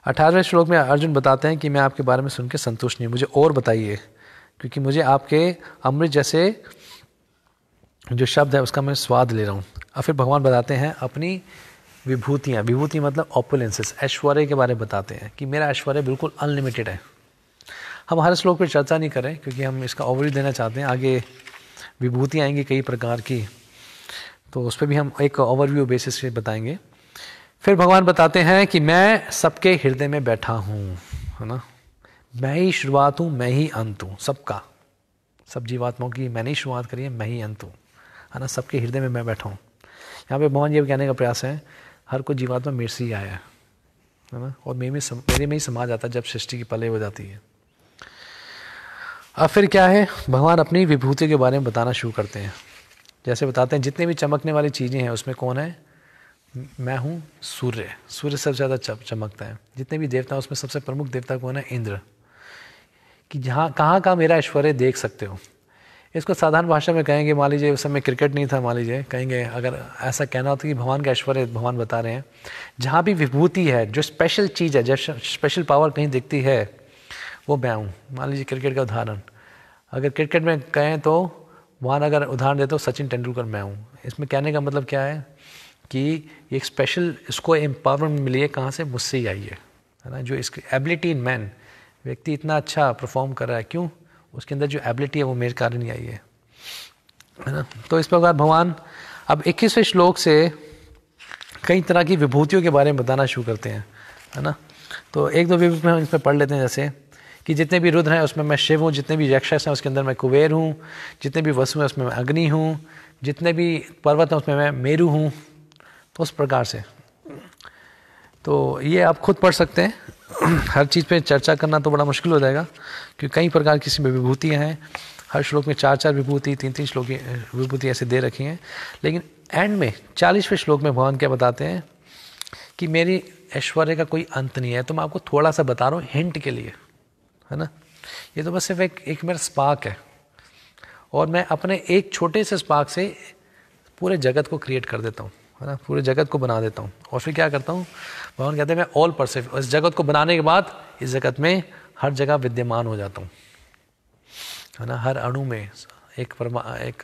अठारहवें श्लोक में अर्जुन बताते हैं कि मैं आपके बारे में सुन के संतुष्ट नहीं मुझे और बताइए क्योंकि मुझे आपके अमृत जैसे जो शब्द है उसका मैं स्वाद ले रहा हूँ और फिर भगवान बताते हैं अपनी विभूतियाँ विभूति मतलब ऑपुलेंसेस ऐश्वर्य के बारे में बताते हैं कि मेरा ऐश्वर्य बिल्कुल अनलिमिटेड है हम हर श्लोक पर चर्चा नहीं करें क्योंकि हम इसका ओवरव्यू देना चाहते हैं आगे विभूतियाँ आएंगी कई प्रकार की तो उस पर भी हम एक ओवरव्यू बेसिस पे बताएंगे फिर भगवान बताते हैं कि मैं सबके हृदय में बैठा हूँ है ना मैं ही शुरुआत हूँ मैं ही अंत हूँ सबका सब जीवात्माओं की मैंने ही शुरुआत करी है मैं ही अंत हूँ है ना सबके हृदय में मैं बैठा हूँ यहाँ पे भगवान जी कहने का प्रयास है हर कोई जीवात्मा मेरे से ही आया है है ना और मेरे में सम, मेरे में ही समा जाता है जब सृष्टि की पले हो जाती है अब फिर क्या है भगवान अपनी विभूति के बारे में बताना शुरू करते हैं जैसे बताते हैं जितने भी चमकने वाली चीज़ें हैं उसमें कौन है मैं हूँ सूर्य सूर्य सबसे ज़्यादा चमकता है जितने भी देवता हैं उसमें सबसे प्रमुख देवता कौन है इंद्र कि जहाँ कहाँ कहाँ मेरा ऐश्वर्य देख सकते हो इसको साधारण भाषा में कहेंगे मान लीजिए उस समय क्रिकेट नहीं था मान लीजिए कहेंगे अगर ऐसा कहना होता कि भगवान का ऐश्वर्य भगवान बता रहे हैं जहाँ भी विभूति है जो स्पेशल चीज़ है जब स्पेशल पावर कहीं दिखती है वो मैं हूँ मान लीजिए क्रिकेट का उदाहरण अगर क्रिकेट में कहें तो वहाँ अगर उदाहरण देते हो सचिन तेंदुलकर मैं हूँ इसमें कहने का मतलब क्या है कि एक स्पेशल इसको एम्पावरमेंट मिली है कहाँ से मुझसे ही आई है है ना जो इसकी एबिलिटी इन मैन व्यक्ति इतना अच्छा परफॉर्म कर रहा है क्यों उसके अंदर जो एबिलिटी है वो मेरे कारण ही आई है है ना तो इस प्रकार भगवान अब इक्कीसवें श्लोक से कई तरह की विभूतियों के बारे में बताना शुरू करते हैं है ना तो एक दो विभूति हम इसमें पढ़ लेते हैं जैसे कि जितने भी रुद्र हैं उसमें मैं शिव हूँ जितने भी यक्षस हैं उसके अंदर मैं कुबेर हूँ जितने भी वसु हैं उसमें मैं अग्नि हूँ जितने भी पर्वत हैं उसमें मैं मेरू हूँ तो उस प्रकार से तो ये आप खुद पढ़ सकते हैं हर चीज़ पे चर्चा करना तो बड़ा मुश्किल हो जाएगा क्योंकि कई प्रकार की इसमें विभूतियाँ हैं हर श्लोक में चार चार विभूति तीन तीन श्लोक विभूति ऐसे दे रखी हैं लेकिन एंड में चालीसवें श्लोक में भगवान क्या बताते हैं कि मेरी ऐश्वर्य का कोई अंत नहीं है तो मैं आपको थोड़ा सा बता रहा हूँ हिंट के लिए है ना ये तो बस सिर्फ एक एक मेरा स्पार्क है और मैं अपने एक छोटे से स्पार्क से पूरे जगत को क्रिएट कर देता हूँ है ना पूरे जगत को बना देता हूँ और फिर क्या करता हूँ भगवान कहते हैं मैं ऑल परसेफ इस जगत को बनाने के बाद इस जगत में हर जगह विद्यमान हो जाता हूँ है ना हर अणु में एक परमा एक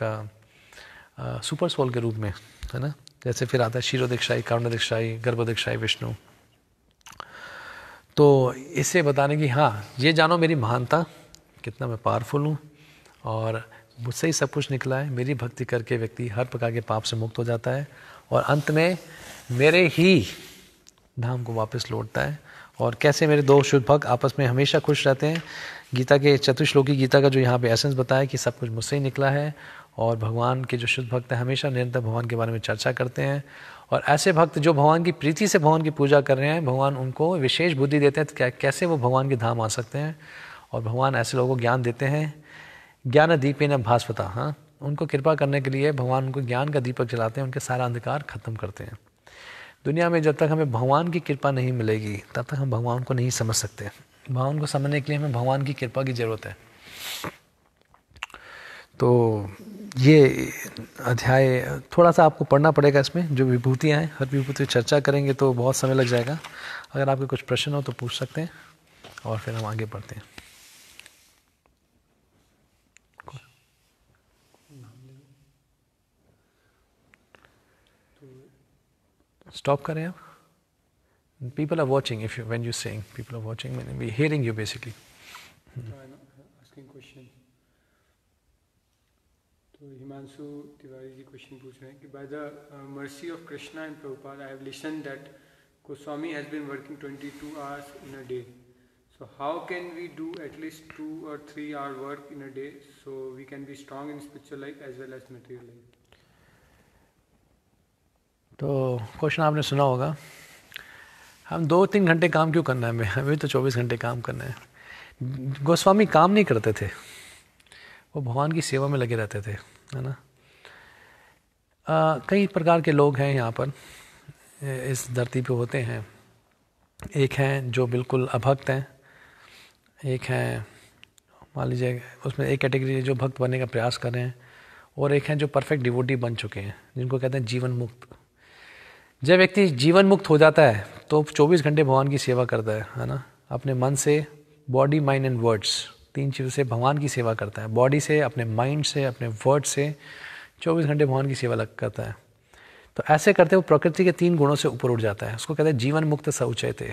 सुपर सोल के रूप में है ना जैसे फिर आता है शीरो दीक्षाई कर्ण दीक्षाई गर्भ दीक्षाई विष्णु तो इसे बताने की हाँ ये जानो मेरी महानता कितना मैं पावरफुल हूँ और मुझसे ही सब कुछ निकला है मेरी भक्ति करके व्यक्ति हर प्रकार के पाप से मुक्त हो जाता है और अंत में मेरे ही धाम को वापस लौटता है और कैसे मेरे दो शुद्ध भक्त आपस में हमेशा खुश रहते हैं गीता के चतुर्श्लोकी गीता का जो यहाँ पे एसेंस बताया कि सब कुछ मुझसे ही निकला है और भगवान के जो शुद्ध भक्त हैं हमेशा निरंतर भगवान के बारे में चर्चा करते हैं और ऐसे भक्त जो भगवान की प्रीति से भगवान की पूजा कर रहे हैं भगवान उनको विशेष बुद्धि देते हैं तो क्या कैसे वो भगवान के धाम आ सकते हैं और भगवान ऐसे लोगों को ज्ञान देते हैं ज्ञान दीपे न भास्वता हाँ उनको कृपा करने के लिए भगवान उनको ज्ञान का दीपक जलाते हैं उनके सारा अंधकार ख़त्म करते हैं दुनिया में जब तक हमें भगवान की कृपा नहीं मिलेगी तब तक हम भगवान को नहीं समझ सकते भगवान को समझने के लिए हमें भगवान की कृपा की ज़रूरत है तो ये अध्याय थोड़ा सा आपको पढ़ना पड़ेगा इसमें जो विभूतियाँ हैं हर विभूति चर्चा करेंगे तो बहुत समय लग जाएगा अगर आपके कुछ प्रश्न हो तो पूछ सकते हैं और फिर हम आगे बढ़ते हैं stop karaya people are watching if you when you sing people are watching we are hearing you basically
I'm hmm. asking question to himanshu tiwari ji question pooch rahe ki by the uh, mercy of krishna and prabhupada i have listened that goswami has been working 22 hours in a day so how can we do at least 2 or 3 hour work in a day so we can be strong in spiritual life as well as material life
तो question आपने सुना होगा हम दो तीन घंटे काम क्यों करना है हमें हमें तो चौबीस घंटे काम करना है गोस्वामी काम नहीं करते थे वो भगवान की सेवा में लगे रहते थे है ना आ, कई प्रकार के लोग हैं यहाँ पर इस धरती पे होते हैं एक हैं जो बिल्कुल अभक्त हैं एक हैं मान लीजिए उसमें एक कैटेगरी जो भक्त बनने का प्रयास कर रहे हैं और एक हैं जो परफेक्ट डिवोटी बन चुके हैं जिनको कहते हैं जीवन मुक्त जब व्यक्ति जीवन मुक्त हो जाता है तो 24 घंटे भगवान की सेवा करता है है ना अपने मन से बॉडी माइंड एंड वर्ड्स तीन चीज़ों से भगवान की सेवा करता है बॉडी से अपने माइंड से अपने वर्ड से 24 घंटे भगवान की सेवा लग करता है तो ऐसे करते वो प्रकृति के तीन गुणों से ऊपर उठ जाता है उसको कहते हैं जीवन मुक्त सऊचय थे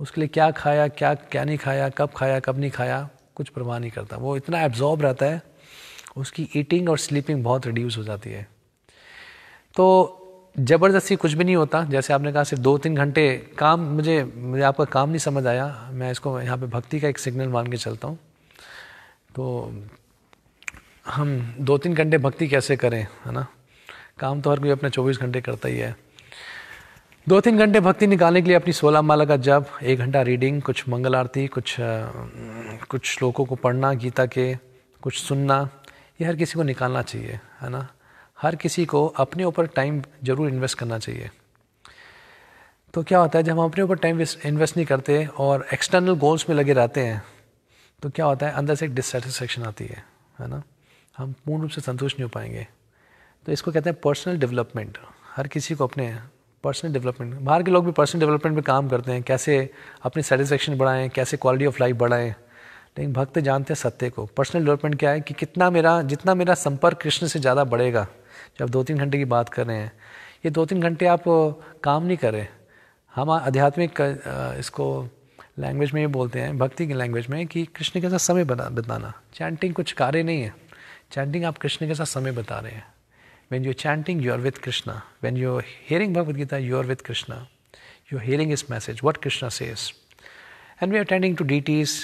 उसके लिए क्या खाया क्या क्या नहीं खाया कब खाया कब नहीं खाया कुछ परवाह नहीं करता वो इतना एब्जॉर्ब रहता है उसकी ईटिंग और स्लीपिंग बहुत रिड्यूस हो जाती है तो ज़बरदस्ती कुछ भी नहीं होता जैसे आपने कहा सिर्फ दो तीन घंटे काम मुझे मुझे आपका काम नहीं समझ आया मैं इसको यहाँ पे भक्ति का एक सिग्नल मान के चलता हूँ तो हम दो तीन घंटे भक्ति कैसे करें है ना काम तो हर कोई अपने चौबीस घंटे करता ही है दो तीन घंटे भक्ति निकालने के लिए अपनी सोलह माला का जब एक घंटा रीडिंग कुछ मंगल आरती कुछ कुछ श्लोकों को पढ़ना गीता के कुछ सुनना ये हर किसी को निकालना चाहिए है ना हर किसी को अपने ऊपर टाइम जरूर इन्वेस्ट करना चाहिए तो क्या होता है जब हम अपने ऊपर टाइम इन्वेस्ट नहीं करते और एक्सटर्नल गोल्स में लगे रहते हैं तो क्या होता है अंदर से एक डिससेटिस्फेक्शन आती है है ना हम पूर्ण रूप से संतुष्ट नहीं हो पाएंगे तो इसको कहते हैं पर्सनल डेवलपमेंट हर किसी को अपने पर्सनल डेवलपमेंट बाहर के लोग भी पर्सनल डेवलपमेंट में काम करते हैं कैसे अपनी सेटिस्फेक्शन बढ़ाएं कैसे क्वालिटी ऑफ लाइफ बढ़ाएं लेकिन भक्त जानते हैं सत्य को पर्सनल डेवलपमेंट क्या है कि कितना मेरा जितना मेरा संपर्क कृष्ण से ज़्यादा बढ़ेगा जब दो तीन घंटे की बात कर रहे हैं ये दो तीन घंटे आप काम नहीं करें हम आध्यात्मिक इसको लैंग्वेज में ये बोलते हैं भक्ति की लैंग्वेज में कि कृष्ण के साथ समय बिताना चैंटिंग कुछ कार्य नहीं है चैंटिंग आप कृष्ण के साथ समय बता रहे हैं when you chanting you are with Krishna when you hearing Bhagavad Gita you are with Krishna you are hearing his message what Krishna says and we are attending to deities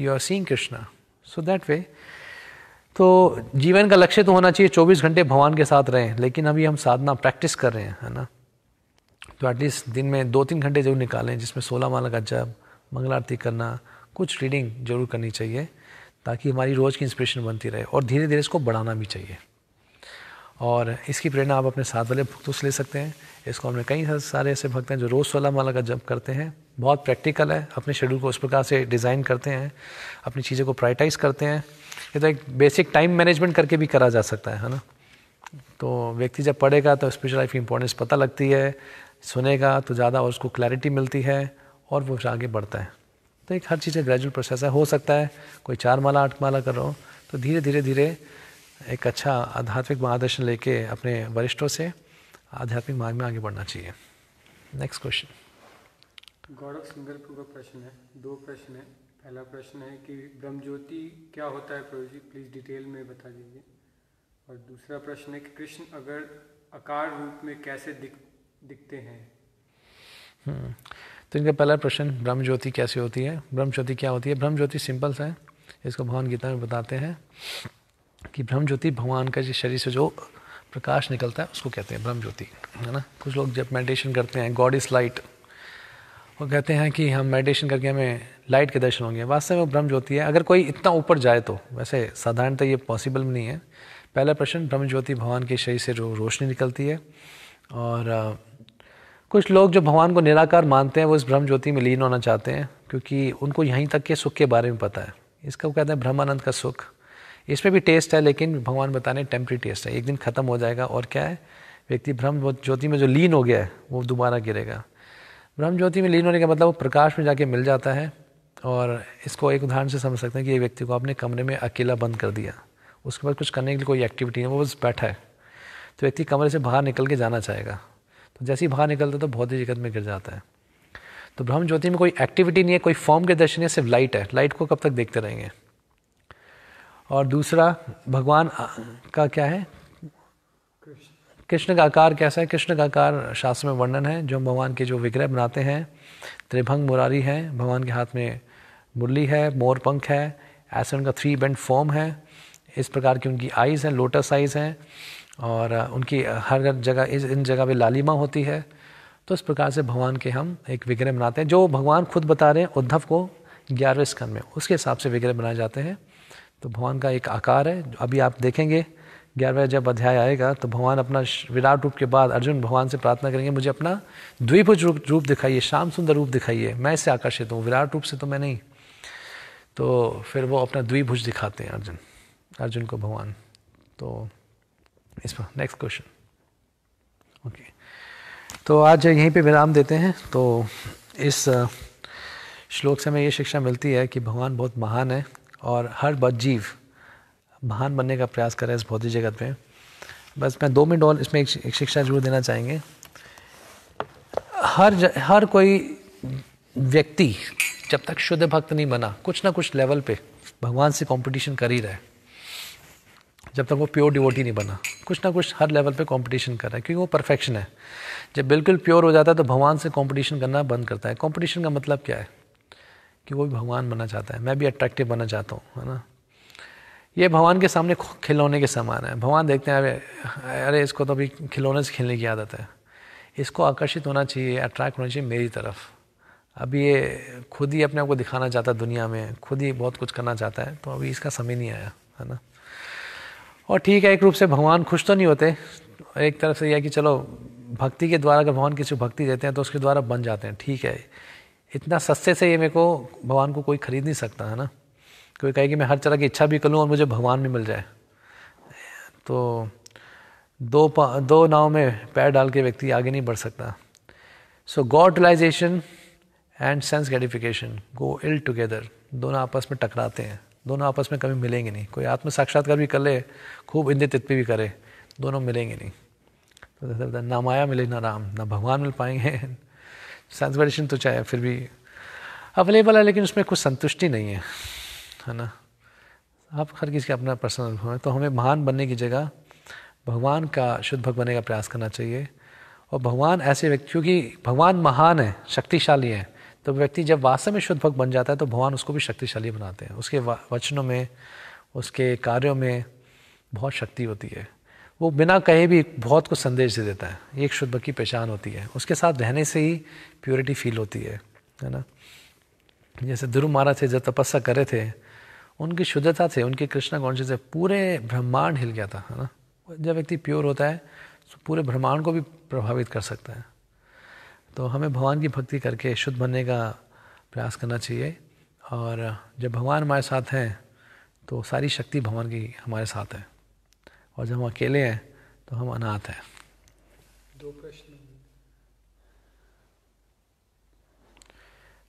you are seeing Krishna so that way तो जीवन का लक्ष्य तो होना चाहिए 24 घंटे भगवान के साथ रहें लेकिन अभी हम साधना प्रैक्टिस कर रहे हैं है ना तो एटलीस्ट दिन में दो तीन घंटे जरूर निकालें जिसमें सोलह माला का जप मंगल आरती करना कुछ रीडिंग जरूर करनी चाहिए ताकि हमारी रोज़ की इंस्पिरेशन बनती रहे और धीरे धीरे इसको बढ़ाना भी चाहिए और इसकी प्रेरणा आप अपने साथ वाले भक्तों से ले सकते हैं इसको हमने कई सारे ऐसे भक्त हैं जो रोज़ सोलह माला का जप करते हैं बहुत प्रैक्टिकल है अपने शेड्यूल को उस प्रकार से डिज़ाइन करते हैं अपनी चीज़ों को प्रायटाइज करते हैं ये तो एक बेसिक टाइम मैनेजमेंट करके भी करा जा सकता है है ना तो व्यक्ति जब पढ़ेगा तो स्पेशल लाइफ की इंपॉर्टेंस पता लगती है सुनेगा तो ज़्यादा और उसको क्लैरिटी मिलती है और वो आगे बढ़ता है तो एक हर चीज़ का ग्रेजुअल प्रोसेस है हो सकता है कोई चार माला आठ माला कर रहा हो तो धीरे धीरे धीरे एक अच्छा आध्यात्मिक मार्गदर्शन लेके अपने वरिष्ठों से आध्यात्मिक मार्ग में आगे बढ़ना चाहिए नेक्स्ट क्वेश्चन
गौरव सिंगलपुर का प्रश्न है दो प्रश्न है पहला प्रश्न है कि ब्रह्म ज्योति क्या होता है प्रभु जी प्लीज़ डिटेल में बता दीजिए और दूसरा प्रश्न है कि कृष्ण अगर आकार रूप में कैसे दिख दिखते हैं
हम्म, तो इनका पहला प्रश्न ब्रह्म ज्योति कैसी होती है ब्रह्म ज्योति क्या होती है ब्रह्म ज्योति सिंपल सा है इसको भगवान गीता में बताते हैं कि ब्रह्म ज्योति भगवान का जिस शरीर से जो प्रकाश निकलता है उसको कहते हैं ब्रह्म ज्योति है ना कुछ लोग जब मेडिटेशन करते हैं गॉड इज़ लाइट वो कहते हैं कि हम मेडिटेशन करके हमें लाइट के दर्शन होंगे वास्तव में ब्रह्म ज्योति है अगर कोई इतना ऊपर जाए तो वैसे साधारणतः ये पॉसिबल नहीं है पहला प्रश्न ब्रह्म ज्योति भगवान के शरीर से जो रोशनी निकलती है और कुछ लोग जो भगवान को निराकार मानते हैं वो इस ब्रह्म ज्योति में लीन होना चाहते हैं क्योंकि उनको यहीं तक के सुख के बारे में पता है इसका वो कहते हैं ब्रह्मानंद का सुख इसमें भी टेस्ट है लेकिन भगवान बताने टेम्प्रेरी टेस्ट है एक दिन ख़त्म हो जाएगा और क्या है व्यक्ति ब्रह्म ज्योति में जो लीन हो गया है वो दोबारा गिरेगा ब्रह्म ज्योति में लीन होने का मतलब वो प्रकाश में जाके मिल जाता है और इसको एक उदाहरण से समझ सकते हैं कि एक व्यक्ति को आपने कमरे में अकेला बंद कर दिया उसके बाद कुछ करने के लिए कोई एक्टिविटी नहीं वो बस बैठा है तो व्यक्ति कमरे से बाहर निकल के जाना चाहेगा तो जैसे ही बाहर निकलता है तो भौतिक जगत में गिर जाता है तो ब्रह्म ज्योति में कोई एक्टिविटी नहीं है कोई फॉर्म के दर्शन है सिर्फ लाइट है लाइट को कब तक देखते रहेंगे और दूसरा भगवान का क्या है कृष्ण का आकार कैसा है कृष्ण का आकार शास्त्र में वर्णन है जो भगवान के जो विग्रह बनाते हैं त्रिभंग मुरारी है भगवान के हाथ में मुरली है मोर पंख है ऐसे उनका थ्री बेंड फॉर्म है इस प्रकार की उनकी आइज़ हैं लोटस आइज़ हैं और उनकी हर जगह इस इन जगह पे लालिमा होती है तो इस प्रकार से भगवान के हम एक विग्रह बनाते हैं जो भगवान खुद बता रहे हैं उद्धव को ग्यारहवें स्कंद में उसके हिसाब से विग्रह बनाए जाते हैं तो भगवान का एक आकार है अभी आप देखेंगे ग्यारहवें जब अध्याय आएगा तो भगवान अपना विराट रूप के बाद अर्जुन भगवान से प्रार्थना करेंगे मुझे अपना द्विभुज रूप रूप दिखाइए शाम सुंदर रूप दिखाइए मैं इससे आकर्षित हूँ विराट रूप से तो मैं नहीं तो फिर वो अपना द्विभुज दिखाते हैं अर्जुन अर्जुन को भगवान तो इस पर नेक्स्ट क्वेश्चन ओके तो आज यहीं पे विराम देते हैं तो इस श्लोक से हमें ये शिक्षा मिलती है कि भगवान बहुत महान है और हर जीव महान बनने का प्रयास कर रहे हैं इस भौतिक जगत में बस मैं दो मिनट और इसमें एक शिक्षा जरूर देना चाहेंगे हर ज, हर कोई व्यक्ति जब तक शुद्ध भक्त नहीं बना कुछ ना कुछ लेवल पे भगवान से कंपटीशन कर ही रहा है जब तक वो प्योर डिवोटी नहीं बना कुछ ना कुछ हर लेवल पे कंपटीशन कर रहा है क्योंकि वो परफेक्शन है जब बिल्कुल प्योर हो जाता है तो भगवान से कंपटीशन करना बंद करता है कंपटीशन का मतलब क्या है कि वो भी भगवान बनना चाहता है मैं भी अट्रैक्टिव बनना चाहता हूँ है ना ये भगवान के सामने खिलौने के समान है भगवान देखते हैं अरे अरे इसको तो अभी खिलौने से खेलने की आदत है इसको आकर्षित होना चाहिए अट्रैक्ट होना चाहिए मेरी तरफ अभी ये खुद ही अपने आप को दिखाना चाहता है दुनिया में खुद ही बहुत कुछ करना चाहता है तो अभी इसका समय नहीं आया है ना और ठीक है एक रूप से भगवान खुश तो नहीं होते एक तरफ से यह कि चलो भक्ति के द्वारा अगर भगवान किसी भक्ति देते हैं तो उसके द्वारा बन जाते हैं ठीक है इतना सस्ते से ये मेरे को भगवान को कोई खरीद नहीं सकता है ना कोई कहे कि मैं हर तरह की इच्छा भी कर लूँ और मुझे भगवान भी मिल जाए तो दो दो नाव में पैर डाल के व्यक्ति आगे नहीं बढ़ सकता so God realization and sense gratification go ill together दोनों आपस में टकराते हैं दोनों आपस में कभी मिलेंगे नहीं कोई आत्म साक्षात्कार भी कर ले खूब इंद्र तित्व भी करे दोनों मिलेंगे नहीं तो ना माया मिले ना राम ना भगवान मिल पाएंगे सेंस ग्रेडिशन तो चाहे फिर भी अवेलेबल है लेकिन उसमें कुछ संतुष्टि नहीं है है ना आप हर किसी का अपना पर्सनल अनुभव है तो हमें महान बनने की जगह भगवान का शुद्ध भक्त बनने का प्रयास करना चाहिए और भगवान ऐसे व्यक्ति क्योंकि भगवान महान है शक्तिशाली है तो व्यक्ति जब वास्तव में शुद्ध भक्त बन जाता है तो भगवान उसको भी शक्तिशाली बनाते हैं उसके वचनों में उसके कार्यों में बहुत शक्ति होती है वो बिना कहे भी बहुत कुछ संदेश दे देता है ये एक शुद्ध भक्त की पहचान होती है उसके साथ रहने से ही प्योरिटी फील होती है है ना जैसे ध्रुव महाराज से जब तपस्या करे थे उनकी शुद्धता से उनके कृष्णा कॉन्शियस से पूरे ब्रह्मांड हिल गया था है ना जब व्यक्ति प्योर होता है तो पूरे ब्रह्मांड को भी प्रभावित कर सकता है तो हमें भगवान की भक्ति करके शुद्ध बनने का प्रयास करना चाहिए और जब भगवान हमारे साथ हैं तो सारी शक्ति भगवान की हमारे साथ है और जब हम अकेले हैं तो हम अनाथ हैं दो प्रश्न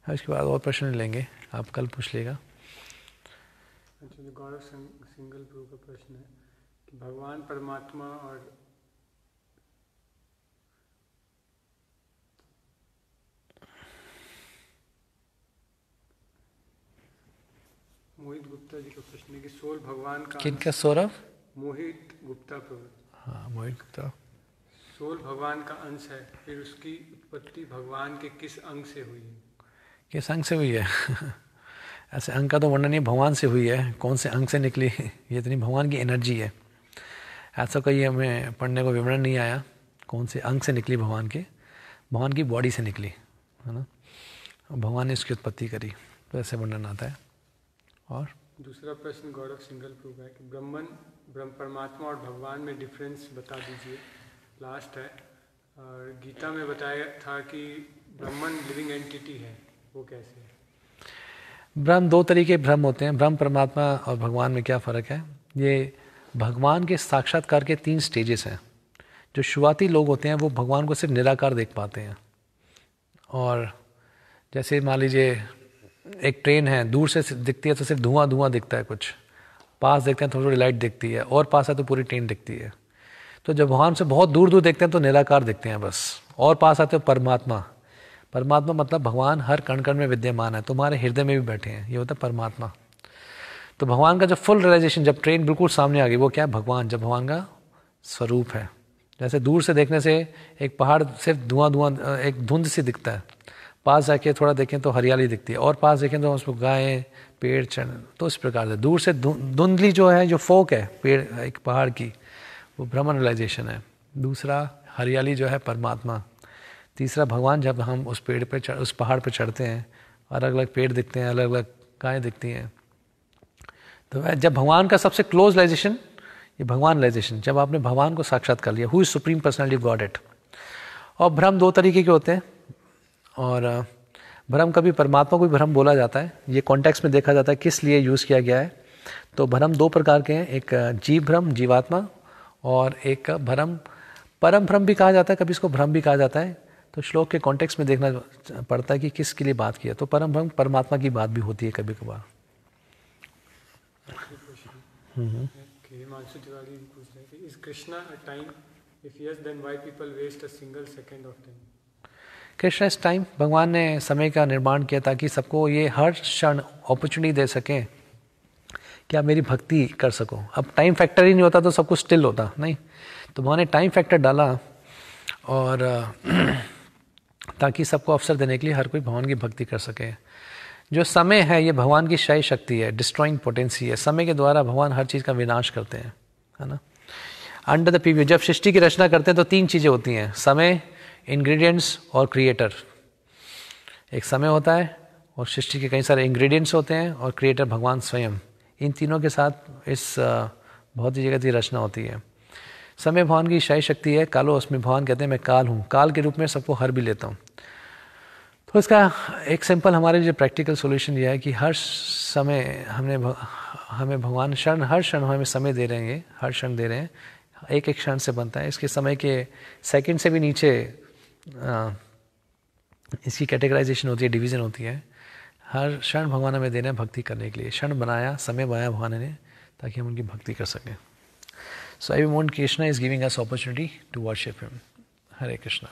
हाँ, इसके बाद और प्रश्न लेंगे आप कल पूछ लेगा
अच्छा जो गौरव सिंगल प्रभु का प्रश्न है कि भगवान परमात्मा और मोहित गुप्ता जी का प्रश्न है कि सोल भगवान का किनका सौरभ मोहित गुप्ता प्रभु
हाँ मोहित गुप्ता
सोल भगवान का अंश है फिर उसकी उत्पत्ति भगवान के किस अंग से हुई
किस अंग से हुई है ऐसे अंग का तो वर्णन ये भगवान से हुई है कौन से अंग से निकली ये इतनी भगवान की एनर्जी है ऐसा कोई हमें पढ़ने को विवरण नहीं आया कौन से अंग से निकली भगवान के भगवान की बॉडी से निकली है ना भगवान ने उसकी उत्पत्ति करी तो ऐसे वर्णन आता है और
दूसरा प्रश्न गौरव सिंगल पे हुआ है कि ब्रह्मन ब्रह्म परमात्मा और भगवान में डिफरेंस बता दीजिए लास्ट है और गीता में बताया था कि ब्रह्मन लिविंग एंटिटी है वो कैसे है
भ्रम दो तरीके भ्रम होते हैं भ्रम परमात्मा और भगवान में क्या फ़र्क है ये भगवान के साक्षात्कार के तीन स्टेजेस हैं जो शुरुआती लोग होते हैं वो भगवान को सिर्फ निराकार देख पाते हैं और जैसे मान लीजिए एक ट्रेन है दूर से दिखती है तो सिर्फ धुआं धुआं दिखता है कुछ पास देखते हैं थोड़ी थोड़ी लाइट दिखती है और पास है तो पूरी ट्रेन दिखती है तो जब भगवान से बहुत दूर दूर देखते हैं तो निराकार दिखते हैं बस और पास आते हो परमात्मा परमात्मा मतलब भगवान हर कण कण में विद्यमान है तुम्हारे हृदय में भी बैठे हैं ये होता है परमात्मा तो भगवान का जब फुल रियलाइजेशन जब ट्रेन बिल्कुल सामने आ गई वो क्या भगवान जब भगवान का स्वरूप है जैसे दूर से देखने से एक पहाड़ सिर्फ धुआं धुआं एक धुंध सी दिखता है पास जाके थोड़ा देखें तो हरियाली दिखती है और पास देखें तो उसमें गायें पेड़ चढ़ तो इस प्रकार से दूर से धुंधली जो है जो फोक है पेड़ एक पहाड़ की वो भ्रमण रियलाइजेशन है दूसरा हरियाली जो है परमात्मा तीसरा भगवान जब हम उस पेड़ पे उस पहाड़ पे चढ़ते हैं और अलग अलग पेड़ दिखते हैं अलग अलग गायें दिखती हैं तो जब भगवान का सबसे क्लोज लाइजेशन ये भगवान लाइजेशन जब आपने भगवान को साक्षात कर लिया who is supreme personality Godhead और भ्रम दो तरीके के होते हैं और भ्रम कभी परमात्मा को भी भ्रम बोला जाता है ये कॉन्टेक्स्ट में देखा जाता है किस लिए यूज़ किया गया है तो भ्रम दो प्रकार के हैं एक जीव भ्रम जीवात्मा और एक भ्रम परम भ्रम भी कहा जाता है कभी इसको भ्रम भी कहा जाता है तो श्लोक के कॉन्टेक्स्ट में देखना पड़ता है कि किसके लिए बात किया तो परम भंग परमात्मा की बात भी होती है कभी कभार कृष्णा इस टाइम भगवान ने समय का निर्माण किया ताकि सबको ये हर क्षण अपॉर्चुनिटी दे सकें क्या मेरी भक्ति कर सको अब टाइम फैक्टर ही नहीं होता तो सब कुछ स्टिल होता नहीं तो भगवान ने टाइम फैक्टर डाला और ताकि सबको अवसर देने के लिए हर कोई भगवान की भक्ति कर सके जो समय है ये भगवान की शाही शक्ति है डिस्ट्रॉइंग पोटेंसी है समय के द्वारा भगवान हर चीज़ का विनाश करते हैं है ना अंडर द पीव्यू जब सृष्टि की रचना करते हैं तो तीन चीज़ें होती हैं समय इंग्रेडिएंट्स और क्रिएटर एक समय होता है और सृष्टि के कई सारे इंग्रेडिएंट्स होते हैं और क्रिएटर भगवान स्वयं इन तीनों के साथ इस बहुत ही जगह की रचना होती है समय भवन की शाही शक्ति है कालो उसमें भवन कहते हैं मैं काल हूँ काल के रूप में सबको हर भी लेता हूँ तो इसका एक सिंपल हमारे जो प्रैक्टिकल सोल्यूशन यह है कि हर समय हमने हमें भगवान क्षण हर क्षण हमें समय दे रहे हैं हर क्षण दे रहे हैं एक एक क्षण से बनता है इसके समय के सेकंड से भी नीचे आ, इसकी कैटेगराइजेशन होती है डिवीज़न होती है हर क्षण भगवान हमें देना है भक्ति करने के लिए क्षण बनाया समय बनाया भगवान ने ताकि हम उनकी भक्ति कर सकें So every moment Krishna is giving us opportunity to worship Him. Hare Krishna.